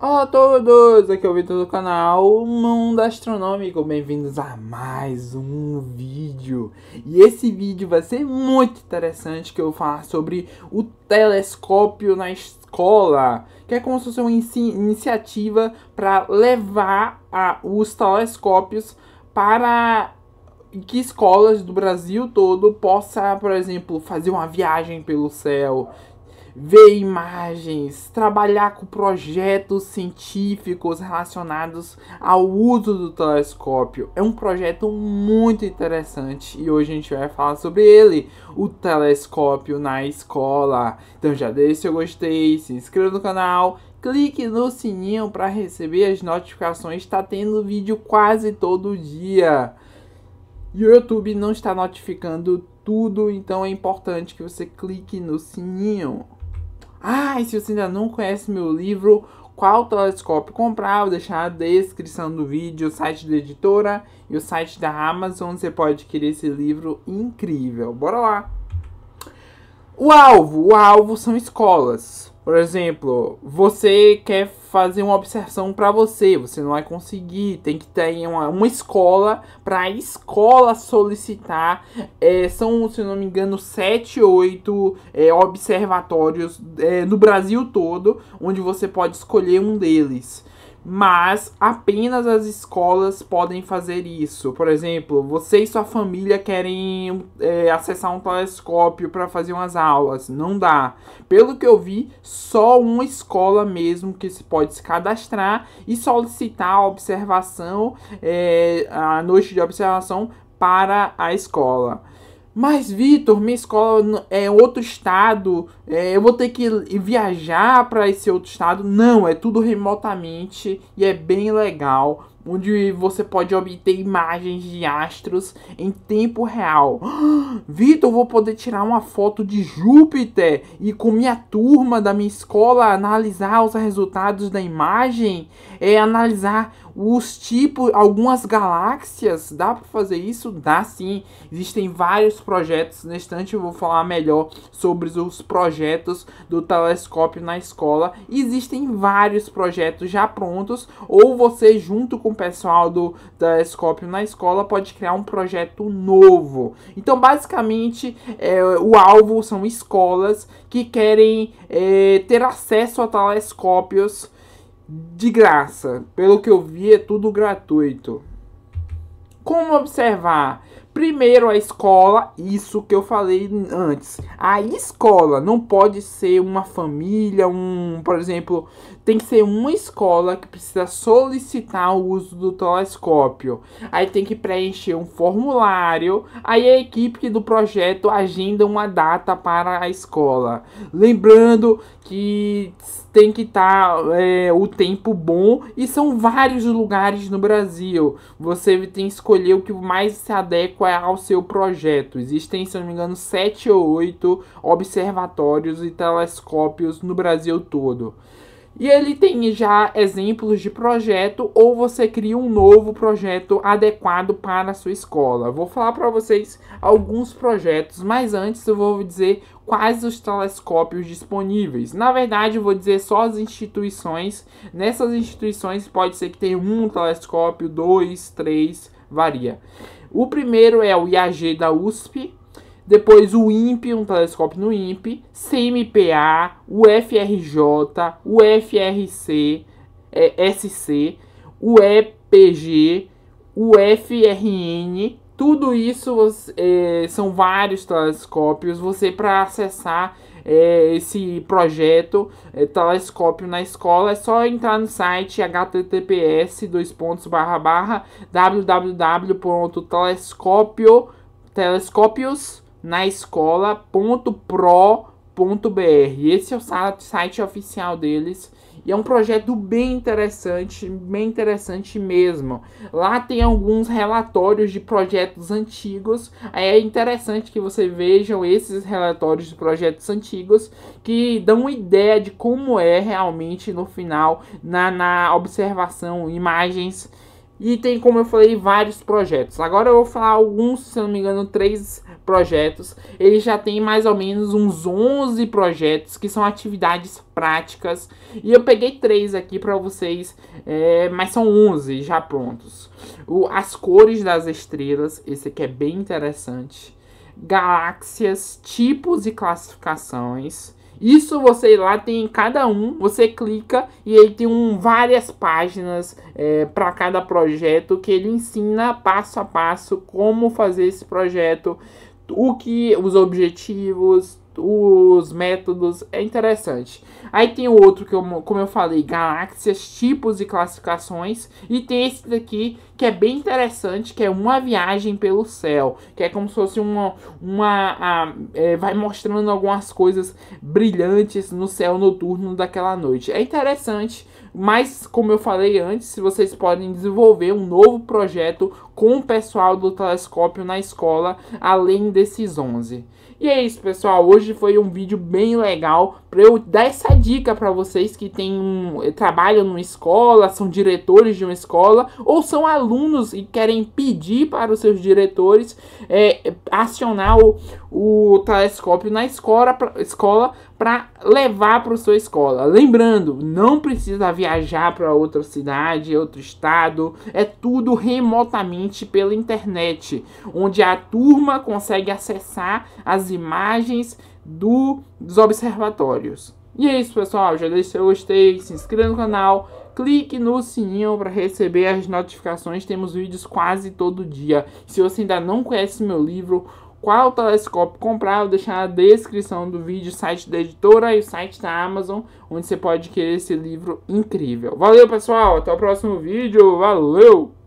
Olá a todos, aqui é o Vitor do canal Mundo Astronômico, bem-vindos a mais um vídeo. E esse vídeo vai ser muito interessante que eu vou falar sobre o telescópio na escola, que é como se fosse uma iniciativa para levar a, os telescópios para que escolas do Brasil todo possa, por exemplo, fazer uma viagem pelo céu, ver imagens, trabalhar com projetos científicos relacionados ao uso do telescópio. É um projeto muito interessante e hoje a gente vai falar sobre ele, o telescópio na escola. Então já deixe seu gostei, se inscreva no canal, clique no sininho para receber as notificações. Está tendo vídeo quase todo dia. E o YouTube não está notificando tudo, então é importante que você clique no sininho. Ah, e se você ainda não conhece meu livro, qual telescópio comprar, vou deixar a descrição do vídeo, o site da editora e o site da Amazon, você pode adquirir esse livro incrível. Bora lá! O alvo, o alvo são escolas. Por exemplo, você quer fazer uma observação para você, você não vai conseguir, tem que ter uma, uma escola para a escola solicitar. É, são, se não me engano, 7, 8 é, observatórios é, no Brasil todo, onde você pode escolher um deles mas apenas as escolas podem fazer isso. Por exemplo, você e sua família querem é, acessar um telescópio para fazer umas aulas. Não dá. Pelo que eu vi, só uma escola mesmo que se pode se cadastrar e solicitar a observação, é, a noite de observação para a escola. Mas, Vitor, minha escola é outro estado, é, eu vou ter que viajar para esse outro estado. Não, é tudo remotamente e é bem legal onde você pode obter imagens de astros em tempo real. Vitor, vou poder tirar uma foto de Júpiter e com minha turma da minha escola analisar os resultados da imagem, é analisar os tipos, algumas galáxias. Dá para fazer isso? Dá sim. Existem vários projetos. Na instante eu vou falar melhor sobre os projetos do telescópio na escola. Existem vários projetos já prontos ou você junto com pessoal do telescópio na escola pode criar um projeto novo. Então, basicamente, é, o alvo são escolas que querem é, ter acesso a telescópios de graça. Pelo que eu vi, é tudo gratuito. Como observar? Primeiro, a escola, isso que eu falei antes. A escola não pode ser uma família, um, por exemplo, tem que ser uma escola que precisa solicitar o uso do telescópio. Aí tem que preencher um formulário, aí a equipe do projeto agenda uma data para a escola. Lembrando que tem que estar tá, é, o tempo bom e são vários lugares no Brasil. Você tem que escolher o que mais se adequa é o seu projeto. Existem, se não me engano, sete ou oito observatórios e telescópios no Brasil todo. E ele tem já exemplos de projeto ou você cria um novo projeto adequado para a sua escola. Vou falar para vocês alguns projetos, mas antes eu vou dizer quais os telescópios disponíveis. Na verdade, eu vou dizer só as instituições. Nessas instituições pode ser que tenha um telescópio, dois, três, varia. O primeiro é o IAG da USP, depois o INPE, um telescópio no INPE, CMPA, o o FRC, é, SC, o FRN, tudo isso é, são vários telescópios. Você para acessar é, esse projeto é, Telescópio na Escola, é só entrar no site https dois pontos barra barra www.telescópio telescópios na escola.pro.br. Esse é o site oficial deles. E é um projeto bem interessante, bem interessante mesmo. Lá tem alguns relatórios de projetos antigos. É interessante que você vejam esses relatórios de projetos antigos que dão ideia de como é realmente no final na, na observação imagens e tem, como eu falei, vários projetos. Agora eu vou falar alguns, se não me engano, três projetos. Ele já tem mais ou menos uns 11 projetos que são atividades práticas. E eu peguei três aqui para vocês, é, mas são 11 já prontos. O As Cores das Estrelas, esse aqui é bem interessante. Galáxias, tipos e classificações isso você lá tem em cada um, você clica e ele tem um, várias páginas é, para cada projeto que ele ensina passo a passo como fazer esse projeto, o que, os objetivos, os métodos, é interessante. Aí tem o outro que, eu, como eu falei, galáxias, tipos e classificações. E tem esse daqui que é bem interessante, que é uma viagem pelo céu. Que é como se fosse uma. uma a, é, vai mostrando algumas coisas brilhantes no céu noturno daquela noite. É interessante, mas como eu falei antes, vocês podem desenvolver um novo projeto com o pessoal do telescópio na escola, além desses 11. E é isso, pessoal. Hoje foi um vídeo bem legal para eu dar essa dica para vocês que tem um, trabalham numa escola, são diretores de uma escola ou são alunos e querem pedir para os seus diretores é, acionar o, o telescópio na escola pra, escola para levar para sua escola. Lembrando, não precisa viajar para outra cidade, outro estado, é tudo remotamente pela internet, onde a turma consegue acessar as as imagens do, dos observatórios. E é isso, pessoal. Já deixe seu gostei, se inscreva no canal, clique no sininho para receber as notificações. Temos vídeos quase todo dia. Se você ainda não conhece meu livro, qual telescópio comprar, vou deixar na descrição do vídeo o site da editora e o site da Amazon, onde você pode querer esse livro incrível. Valeu, pessoal. Até o próximo vídeo. Valeu!